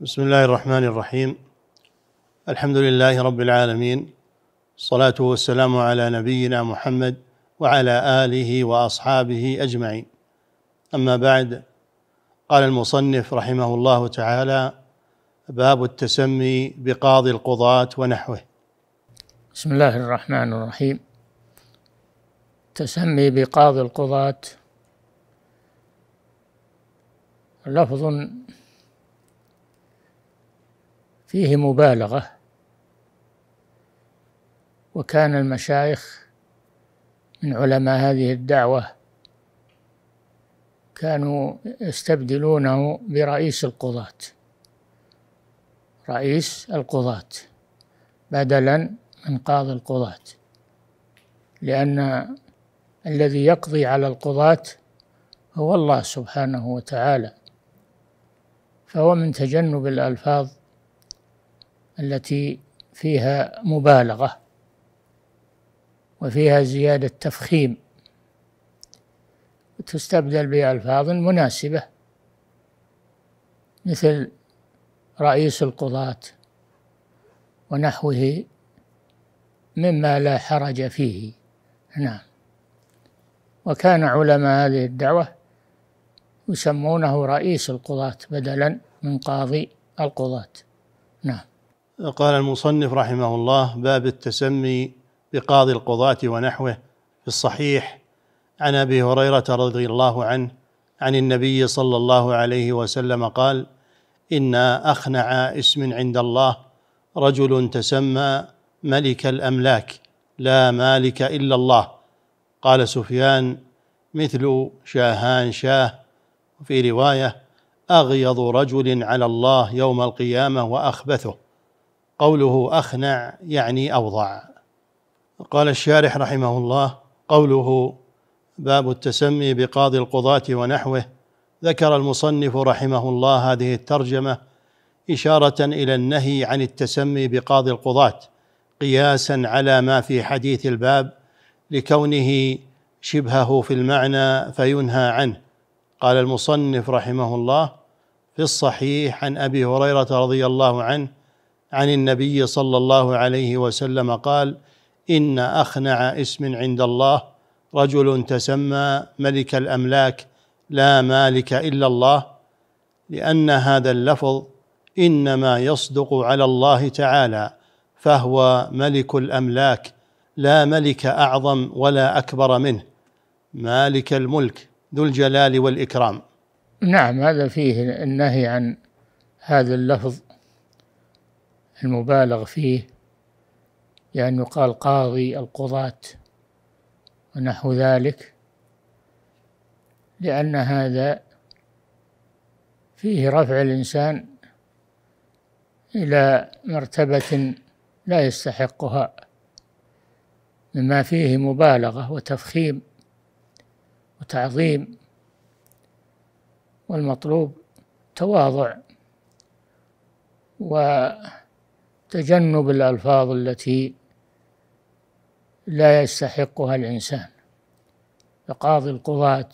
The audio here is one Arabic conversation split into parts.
بسم الله الرحمن الرحيم الحمد لله رب العالمين الصلاه والسلام على نبينا محمد وعلى اله واصحابه اجمعين اما بعد قال المصنف رحمه الله تعالى باب التسمي بقاضي القضاه ونحوه بسم الله الرحمن الرحيم تسمي بقاضي القضاه لفظ فيه مبالغة وكان المشايخ من علماء هذه الدعوة كانوا يستبدلونه برئيس القضاة رئيس القضاة بدلا من قاضي القضاة لأن الذي يقضي على القضاة هو الله سبحانه وتعالى فهو من تجنب الألفاظ التي فيها مبالغة وفيها زيادة تفخيم تستبدل بألفاظ مناسبة مثل رئيس القضاة ونحوه مما لا حرج فيه نعم وكان علماء هذه الدعوة يسمونه رئيس القضاة بدلا من قاضي القضاة نعم قال المصنف رحمه الله باب التسمي بقاضي القضاة ونحوه في الصحيح عن ابي هريره رضي الله عنه عن النبي صلى الله عليه وسلم قال ان اخنع اسم عند الله رجل تسمى ملك الاملاك لا مالك الا الله قال سفيان مثل شاهان شاه في روايه اغيض رجل على الله يوم القيامه واخبثه قوله أخنع يعني أوضع قال الشارح رحمه الله قوله باب التسمي بقاضي القضاة ونحوه ذكر المصنف رحمه الله هذه الترجمة إشارة إلى النهي عن التسمي بقاضي القضاة قياسا على ما في حديث الباب لكونه شبهه في المعنى فينهى عنه قال المصنف رحمه الله في الصحيح عن ابي هريره رضي الله عنه عن النبي صلى الله عليه وسلم قال ان اخنع اسم عند الله رجل تسمى ملك الاملاك لا مالك الا الله لان هذا اللفظ انما يصدق على الله تعالى فهو ملك الاملاك لا ملك اعظم ولا اكبر منه مالك الملك ذو الجلال والاكرام نعم هذا فيه النهي عن هذا اللفظ المبالغ فيه لأن يقال قاضي القضاة ونحو ذلك لأن هذا فيه رفع الإنسان إلى مرتبة لا يستحقها مما فيه مبالغة وتفخيم وتعظيم والمطلوب تواضع و تجنب الألفاظ التي لا يستحقها الإنسان فقاضي القضاة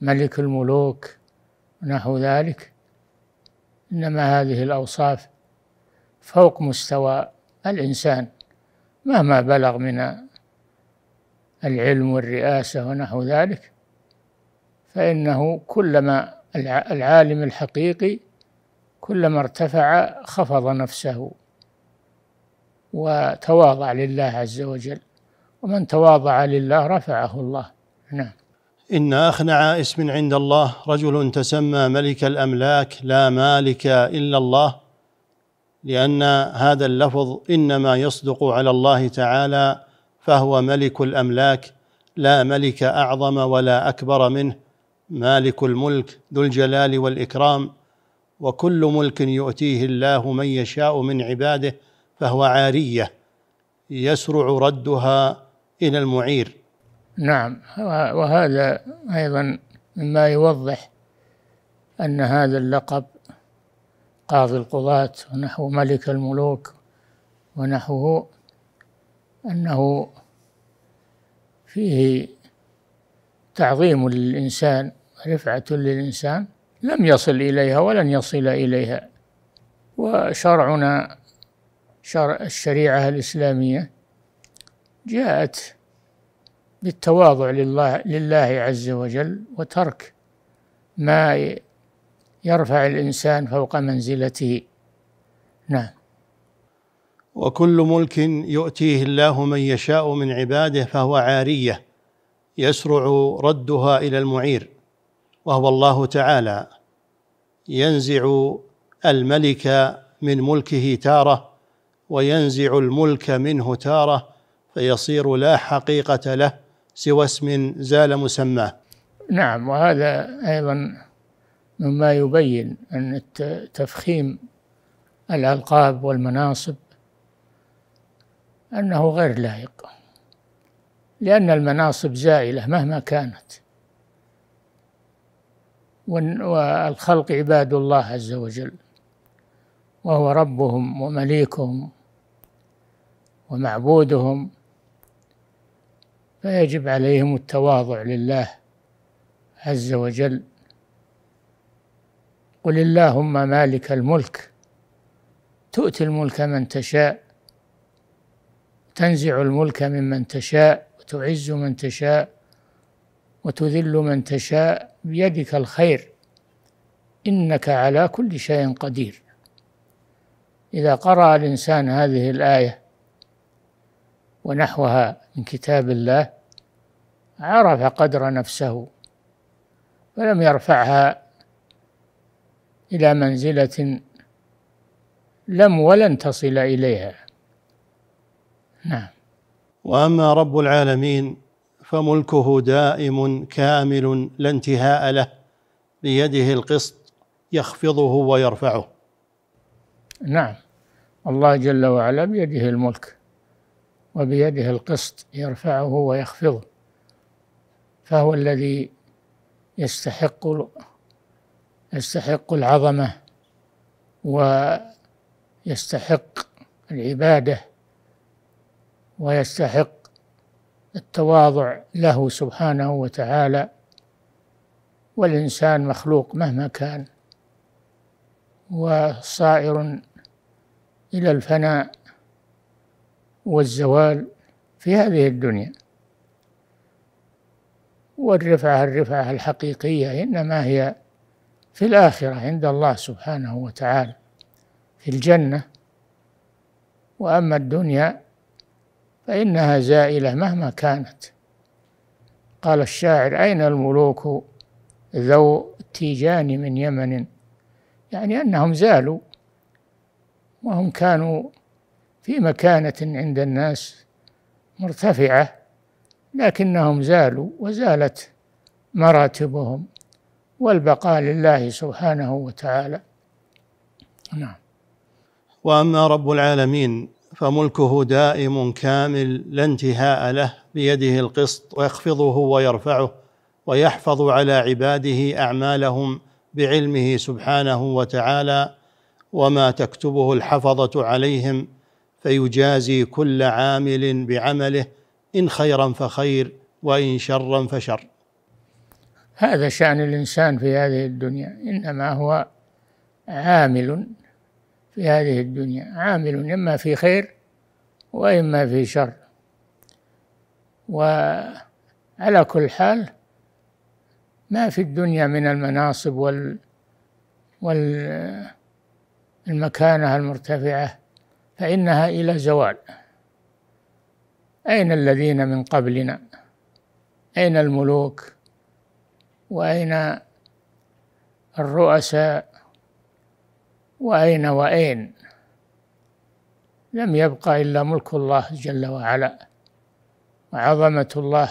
ملك الملوك نحو ذلك إنما هذه الأوصاف فوق مستوى الإنسان مهما بلغ من العلم والرئاسة ونحو ذلك فإنه كلما العالم الحقيقي كلما ارتفع خفض نفسه وتواضع لله عز وجل ومن تواضع لله رفعه الله نعم إن أخنع اسم عند الله رجل تسمى ملك الأملاك لا مالك إلا الله لأن هذا اللفظ إنما يصدق على الله تعالى فهو ملك الأملاك لا ملك أعظم ولا أكبر منه مالك الملك ذو الجلال والإكرام وكل ملك يؤتيه الله من يشاء من عباده فهو عارية يسرع ردها إلى المعير نعم وهذا أيضا مما يوضح أن هذا اللقب قاضي القضاة ونحو ملك الملوك ونحوه أنه فيه تعظيم للإنسان رفعة للإنسان لم يصل إليها ولن يصل إليها وشرعنا شرع الشريعة الإسلامية جاءت بالتواضع لله لله عز وجل وترك ما يرفع الإنسان فوق منزلته نعم وكل ملك يؤتيه الله من يشاء من عباده فهو عاريه يسرع ردها الى المعير وهو الله تعالى ينزع الملك من ملكه تاره وينزع الملك منه تاره فيصير لا حقيقه له سوى اسم زال مسماه نعم وهذا ايضا مما يبين ان تفخيم الالقاب والمناصب انه غير لائق لان المناصب زائله مهما كانت والخلق عباد الله عز وجل وهو ربهم ومليكهم ومعبودهم فيجب عليهم التواضع لله عز وجل قل اللهم مالك الملك تؤتي الملك من تشاء تنزع الملك ممن تشاء وتعز من تشاء وتذل من تشاء بيدك الخير انك على كل شيء قدير اذا قرا الانسان هذه الايه ونحوها من كتاب الله عرف قدر نفسه ولم يرفعها إلى منزلة لم ولن تصل إليها نعم وأما رب العالمين فملكه دائم كامل لا انتهاء له بيده القسط يخفضه ويرفعه نعم الله جل وعلا بيده الملك وبيده القسط يرفعه ويخفضه فهو الذي يستحق يستحق العظمة ويستحق العبادة ويستحق التواضع له سبحانه وتعالى والإنسان مخلوق مهما كان وصائر إلى الفناء والزوال في هذه الدنيا والرفعة الرفعة الحقيقية إنما هي في الآخرة عند الله سبحانه وتعالى في الجنة وأما الدنيا فإنها زائلة مهما كانت قال الشاعر أين الملوك ذو التيجان من يمن يعني أنهم زالوا وهم كانوا في مكانة عند الناس مرتفعة لكنهم زالوا وزالت مراتبهم والبقاء لله سبحانه وتعالى نعم واما رب العالمين فملكه دائم كامل لا انتهاء له بيده القسط ويخفضه ويرفعه ويحفظ على عباده اعمالهم بعلمه سبحانه وتعالى وما تكتبه الحفظه عليهم فيجازي كل عامل بعمله ان خيرا فخير وان شرا فشر هذا شان الانسان في هذه الدنيا انما هو عامل في هذه الدنيا عامل اما في خير واما في شر وعلى كل حال ما في الدنيا من المناصب وال والمكانه المرتفعه فإنها إلى زوال أين الذين من قبلنا أين الملوك وأين الرؤساء وأين وأين لم يبقى إلا ملك الله جل وعلا وعظمة الله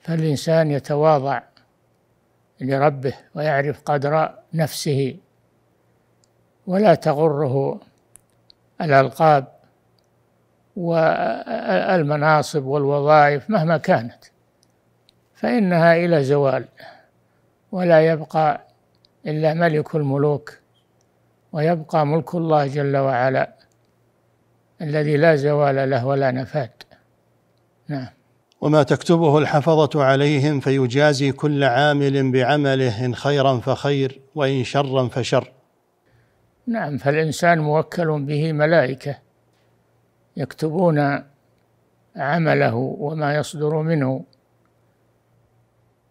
فالإنسان يتواضع لربه ويعرف قدر نفسه ولا تغره الألقاب والمناصب والوظائف مهما كانت فإنها إلى زوال ولا يبقى إلا ملك الملوك ويبقى ملك الله جل وعلا الذي لا زوال له ولا نفاد نعم وما تكتبه الحفظة عليهم فيجازي كل عامل بعمله إن خيرا فخير وإن شرا فشر نعم فالإنسان موكل به ملائكة يكتبون عمله وما يصدر منه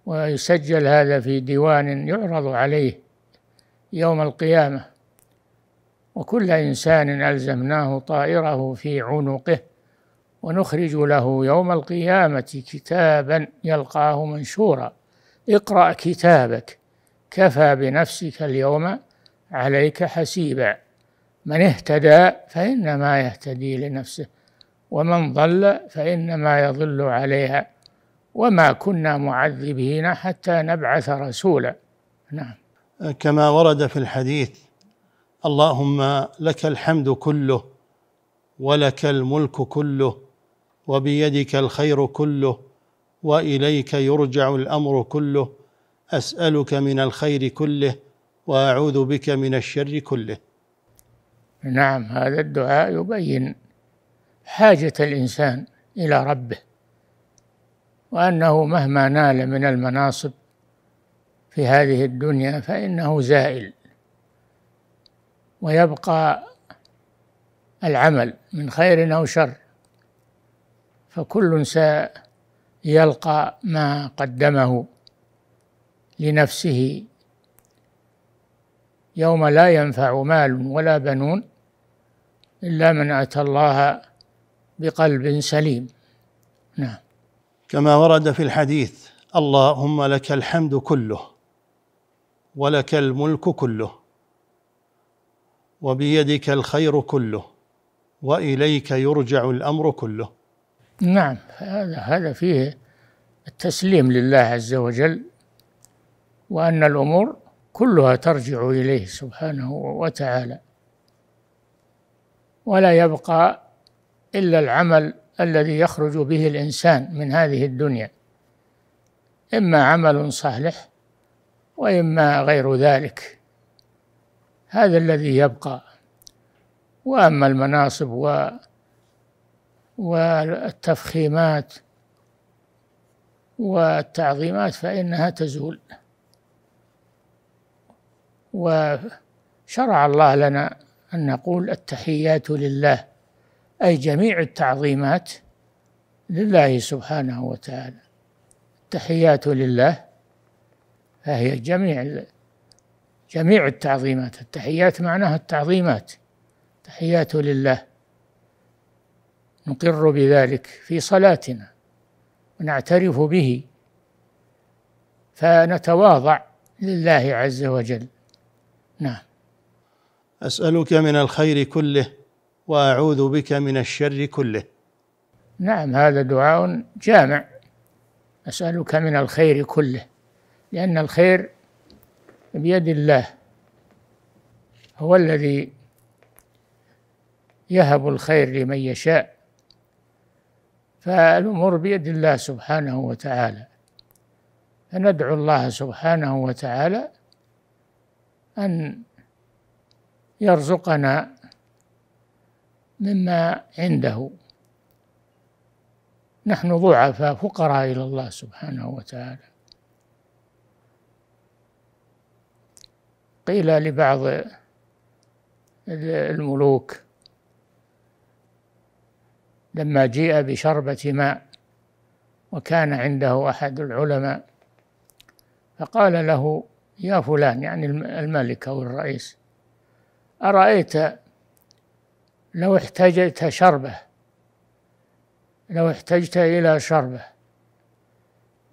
ويسجل هذا في ديوان يعرض عليه يوم القيامة وكل إنسان ألزمناه طائره في عنقه ونخرج له يوم القيامة كتابا يلقاه منشورا اقرأ كتابك كفى بنفسك اليوم عليك حسيبا من اهتدى فإنما يهتدي لنفسه ومن ضل فإنما يضل عليها وما كنا معذبين حتى نبعث رسولا نعم كما ورد في الحديث اللهم لك الحمد كله ولك الملك كله وبيدك الخير كله واليك يرجع الامر كله اسالك من الخير كله واعوذ بك من الشر كله نعم هذا الدعاء يبين حاجه الانسان الى ربه وانه مهما نال من المناصب في هذه الدنيا فانه زائل ويبقى العمل من خير او شر فكل سيلقى ما قدمه لنفسه يوم لا ينفع مال ولا بنون إلا من أتى الله بقلب سليم نعم كما ورد في الحديث اللهم لك الحمد كله ولك الملك كله وبيدك الخير كله واليك يرجع الامر كله نعم هذا هذا فيه التسليم لله عز وجل وان الامور كلها ترجع اليه سبحانه وتعالى ولا يبقى الا العمل الذي يخرج به الانسان من هذه الدنيا اما عمل صالح واما غير ذلك هذا الذي يبقى واما المناصب و والتفخيمات والتعظيمات فانها تزول وشرع الله لنا أن نقول التحيات لله أي جميع التعظيمات لله سبحانه وتعالى التحيات لله فهي جميع جميع التعظيمات التحيات معناها التعظيمات تحيات لله نقر بذلك في صلاتنا ونعترف به فنتواضع لله عز وجل نعم أسألك من الخير كله وأعوذ بك من الشر كله نعم هذا دعاء جامع أسألك من الخير كله لأن الخير بيد الله هو الذي يهب الخير لمن يشاء فالأمور بيد الله سبحانه وتعالى فندعو الله سبحانه وتعالى أن يرزقنا مما عنده نحن ضعفاء فقراء إلى الله سبحانه وتعالى قيل لبعض الملوك لما جيء بشربة ماء وكان عنده أحد العلماء فقال له يا فلان يعني الملك أو الرئيس أرأيت لو احتجت شربة لو احتجت إلى شربة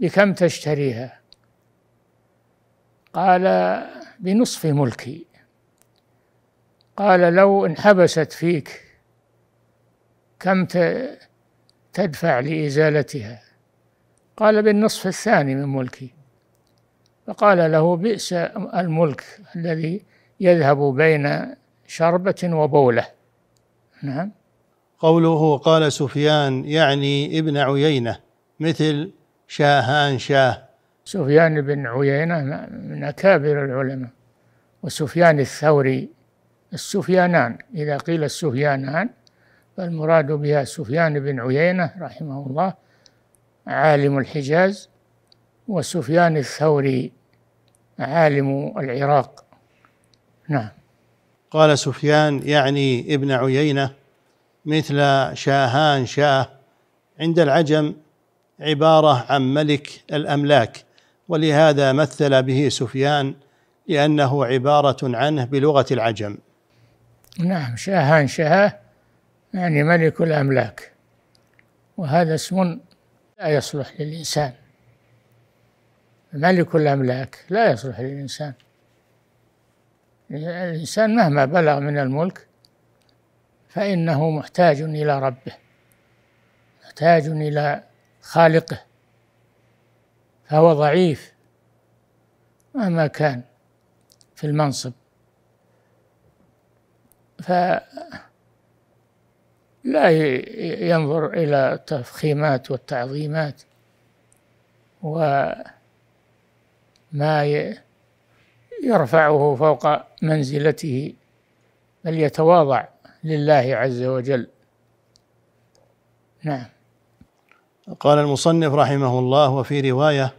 بكم تشتريها قال بنصف ملكي قال لو انحبست فيك كم تدفع لإزالتها قال بالنصف الثاني من ملكي فقال له بئس الملك الذي يذهب بين شربة وبولة نعم قوله قال سفيان يعني ابن عيينة مثل شاهان شاه سفيان بن عيينة من أكابر العلماء وسفيان الثوري السفيانان إذا قيل السفيانان فالمراد بها سفيان بن عيينة رحمه الله عالم الحجاز وسفيان الثوري عالم العراق نعم قال سفيان يعني ابن عيينة مثل شاهان شاه عند العجم عبارة عن ملك الأملاك ولهذا مثل به سفيان لأنه عبارة عنه بلغة العجم نعم شاهان شاه يعني ملك الأملاك وهذا اسم لا يصلح للإنسان ملك الأملاك لا يصلح للإنسان الإنسان مهما بلغ من الملك فإنه محتاج إلى ربه محتاج إلى خالقه فهو ضعيف مهما كان في المنصب فلا ينظر إلى التفخيمات والتعظيمات و ما يرفعه فوق منزلته بل يتواضع لله عز وجل نعم قال المصنف رحمه الله وفي روايه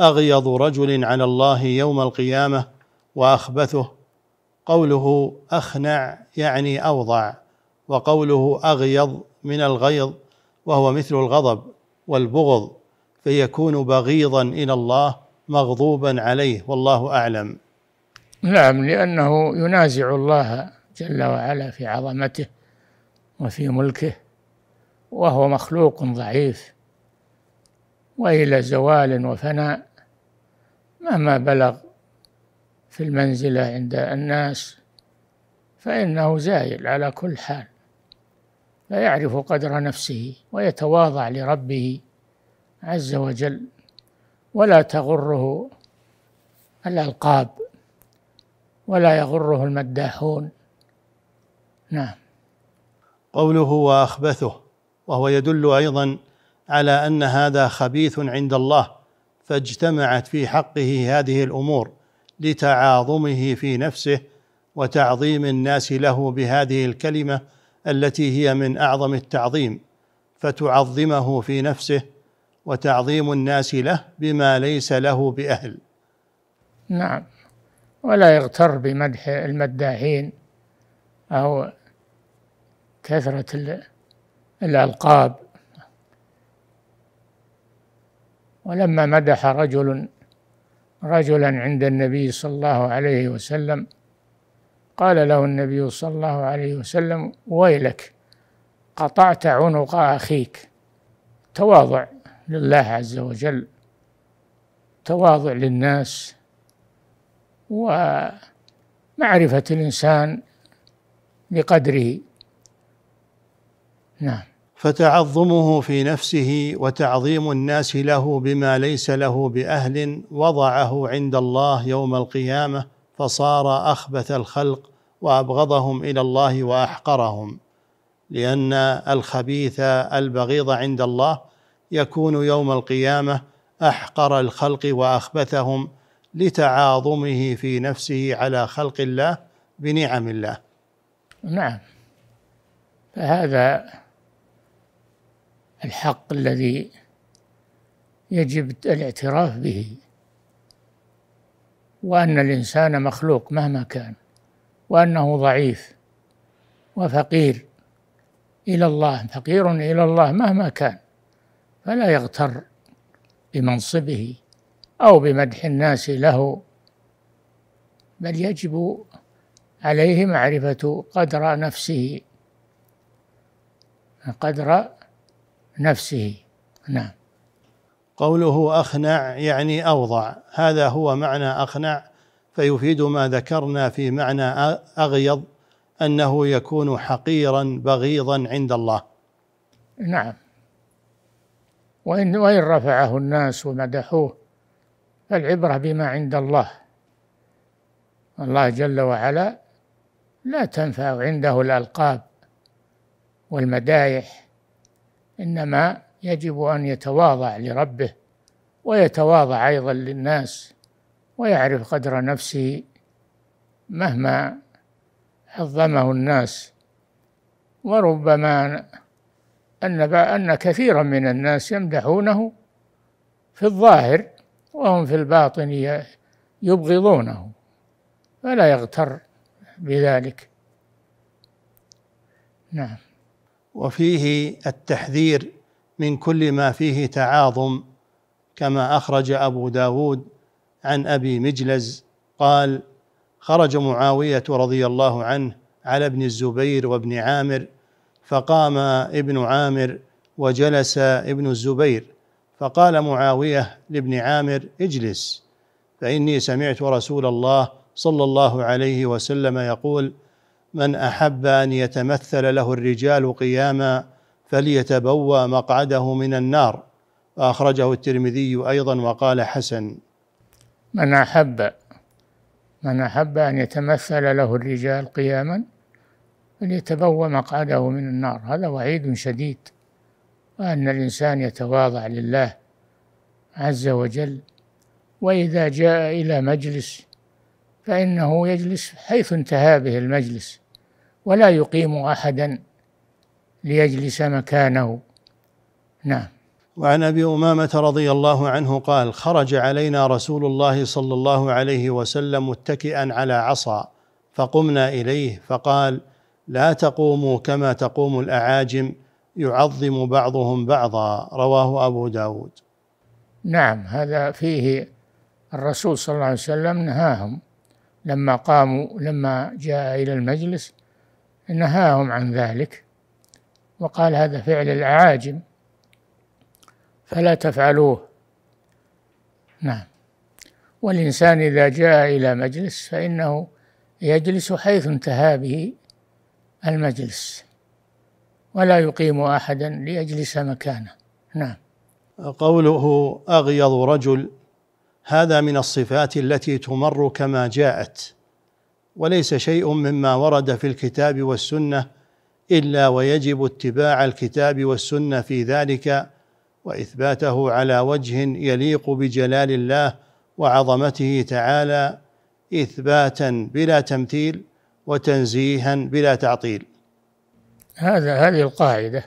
اغيض رجل على الله يوم القيامه واخبثه قوله اخنع يعني اوضع وقوله اغيض من الغيظ وهو مثل الغضب والبغض فيكون بغيضا الى الله مغضوبا عليه والله اعلم نعم لانه ينازع الله جل وعلا في عظمته وفي ملكه وهو مخلوق ضعيف والى زوال وفناء مهما بلغ في المنزله عند الناس فانه زائل على كل حال فيعرف قدر نفسه ويتواضع لربه عز وجل ولا تغره الألقاب ولا يغره المداحون نعم قوله وأخبثه وهو يدل أيضا على أن هذا خبيث عند الله فاجتمعت في حقه هذه الأمور لتعاظمه في نفسه وتعظيم الناس له بهذه الكلمة التي هي من أعظم التعظيم فتعظمه في نفسه وتعظيم الناس له بما ليس له بأهل نعم ولا يغتر بمدح المداحين أو كثرة الألقاب ولما مدح رجل رجلا عند النبي صلى الله عليه وسلم قال له النبي صلى الله عليه وسلم ويلك قطعت عنق أخيك تواضع لله عز وجل تواضع للناس ومعرفة الإنسان بقدره نعم فتعظمه في نفسه وتعظيم الناس له بما ليس له بأهل وضعه عند الله يوم القيامة فصار أخبث الخلق وأبغضهم إلى الله وأحقرهم لأن الخبيث البغيض عند الله يكون يوم القيامه احقر الخلق واخبثهم لتعاظمه في نفسه على خلق الله بنعم الله نعم فهذا الحق الذي يجب الاعتراف به وان الانسان مخلوق مهما كان وانه ضعيف وفقير الى الله فقير الى الله مهما كان فلا يغتر بمنصبه أو بمدح الناس له بل يجب عليه معرفة قدر نفسه قدر نفسه نعم قوله أخنع يعني أوضع هذا هو معنى أخنع فيفيد ما ذكرنا في معنى أغيض أنه يكون حقيرا بغيضا عند الله نعم وإن, وإن رفعه الناس ومدحوه فالعبرة بما عند الله الله جل وعلا لا تنفع عنده الألقاب والمدايح إنما يجب أن يتواضع لربه ويتواضع أيضا للناس ويعرف قدر نفسه مهما عظمه الناس وربما أن أن كثيرا من الناس يمدحونه في الظاهر وهم في الباطن يبغضونه فلا يغتر بذلك نعم وفيه التحذير من كل ما فيه تعاظم كما أخرج أبو داود عن أبي مجلز قال خرج معاوية رضي الله عنه على ابن الزبير وابن عامر فقام ابن عامر وجلس ابن الزبير فقال معاويه لابن عامر اجلس فاني سمعت رسول الله صلى الله عليه وسلم يقول من احب ان يتمثل له الرجال قياما فليتبوى مقعده من النار واخرجه الترمذي ايضا وقال حسن من احب من احب ان يتمثل له الرجال قياما أن يتبوى مقعده من النار هذا وعيد شديد وأن الإنسان يتواضع لله عز وجل وإذا جاء إلى مجلس فإنه يجلس حيث انتهى به المجلس ولا يقيم أحدا ليجلس مكانه نعم وعن ابي امامه رضي الله عنه قال خرج علينا رسول الله صلى الله عليه وسلم متكئا على عصا فقمنا اليه فقال لا تقوموا كما تقوم الأعاجم يعظم بعضهم بعضا رواه أبو داود نعم هذا فيه الرسول صلى الله عليه وسلم نهاهم لما قاموا لما جاء إلى المجلس نهاهم عن ذلك وقال هذا فعل الأعاجم فلا تفعلوه نعم والإنسان إذا جاء إلى مجلس فإنه يجلس حيث انتهى به المجلس ولا يقيم أحدا ليجلس مكانه نعم قوله أغيض رجل هذا من الصفات التي تمر كما جاءت وليس شيء مما ورد في الكتاب والسنه الا ويجب اتباع الكتاب والسنه في ذلك واثباته على وجه يليق بجلال الله وعظمته تعالى اثباتا بلا تمثيل وتنزيها بلا تعطيل هذا هذه القاعدة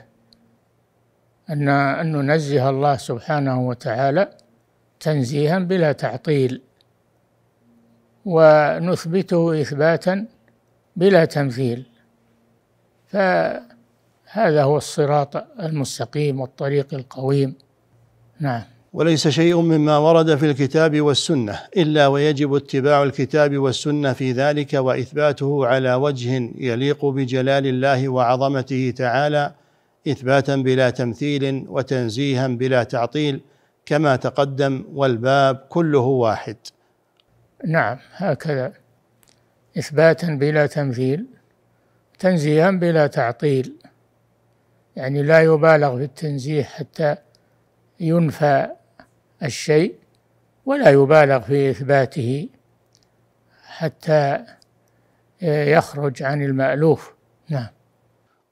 أن أن ننزه الله سبحانه وتعالى تنزيها بلا تعطيل ونثبته إثباتا بلا تمثيل فهذا هو الصراط المستقيم والطريق القويم نعم وليس شيء مما ورد في الكتاب والسنه الا ويجب اتباع الكتاب والسنه في ذلك واثباته على وجه يليق بجلال الله وعظمته تعالى اثباتا بلا تمثيل وتنزيها بلا تعطيل كما تقدم والباب كله واحد نعم هكذا اثباتا بلا تمثيل تنزيها بلا تعطيل يعني لا يبالغ في التنزيه حتى ينفى الشيء ولا يبالغ في إثباته حتى آه، يخرج عن المألوف نعم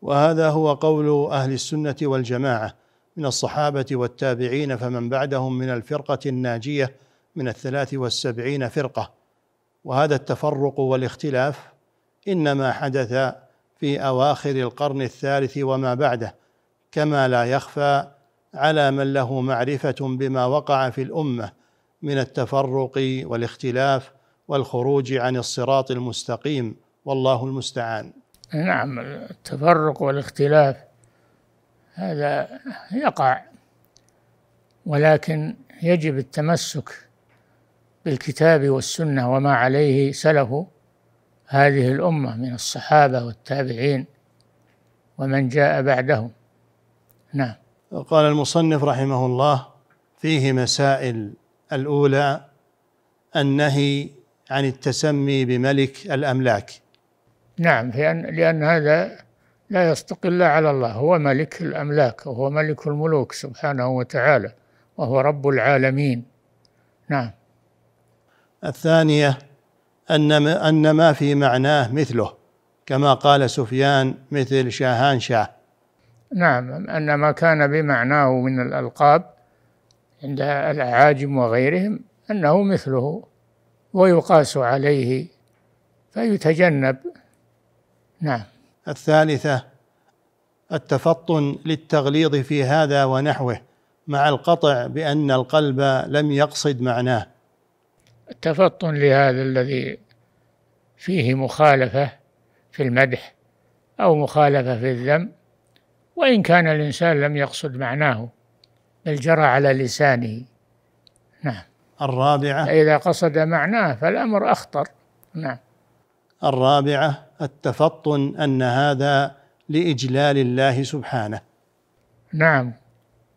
وهذا هو قول أهل السنة والجماعة من الصحابة والتابعين فمن بعدهم من الفرقة الناجية من الثلاث والسبعين فرقة وهذا التفرق والاختلاف إنما حدث في أواخر القرن الثالث وما بعده كما لا يخفى على من له معرفه بما وقع في الامه من التفرق والاختلاف والخروج عن الصراط المستقيم والله المستعان نعم التفرق والاختلاف هذا يقع ولكن يجب التمسك بالكتاب والسنه وما عليه سلف هذه الامه من الصحابه والتابعين ومن جاء بعدهم نعم قال المصنف رحمه الله فيه مسائل الأولى النهي عن التسمي بملك الأملاك نعم لأن, لأن هذا لا يصدق إلا على الله هو ملك الأملاك وهو ملك الملوك سبحانه وتعالى وهو رب العالمين نعم الثانية أن أن ما في معناه مثله كما قال سفيان مثل شاهان شاه نعم أن ما كان بمعناه من الألقاب عند الأعاجم وغيرهم أنه مثله ويقاس عليه فيتجنب نعم الثالثة التفطن للتغليظ في هذا ونحوه مع القطع بأن القلب لم يقصد معناه التفطن لهذا الذي فيه مخالفة في المدح أو مخالفة في الذم وإن كان الإنسان لم يقصد معناه بل جرى على لسانه نعم الرابعة فإذا قصد معناه فالأمر أخطر نعم الرابعة التفطن أن هذا لإجلال الله سبحانه نعم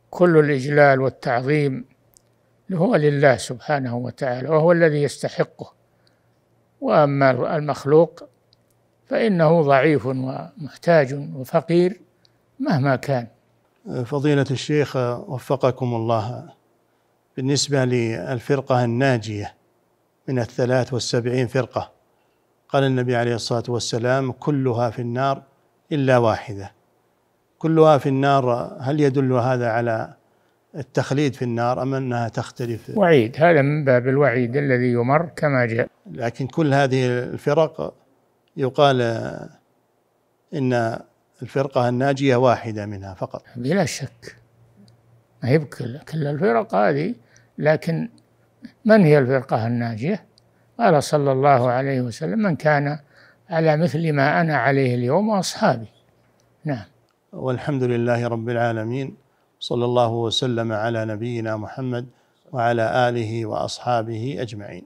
كل الإجلال والتعظيم هو لله سبحانه وتعالى وهو الذي يستحقه وأما المخلوق فإنه ضعيف ومحتاج وفقير مهما كان فضيلة الشيخ وفقكم الله بالنسبة للفرقة الناجية من الثلاث والسبعين فرقة قال النبي عليه الصلاة والسلام كلها في النار إلا واحدة كلها في النار هل يدل هذا على التخليد في النار أم أنها تختلف وعيد هذا من باب الوعيد الذي يمر كما جاء لكن كل هذه الفرق يقال إن الفرقة الناجية واحدة منها فقط بلا شك ما هي بكل كل الفرق هذه لكن من هي الفرقة الناجية قال صلى الله عليه وسلم من كان على مثل ما أنا عليه اليوم وأصحابي نعم والحمد لله رب العالمين صلى الله وسلم على نبينا محمد وعلى آله وأصحابه أجمعين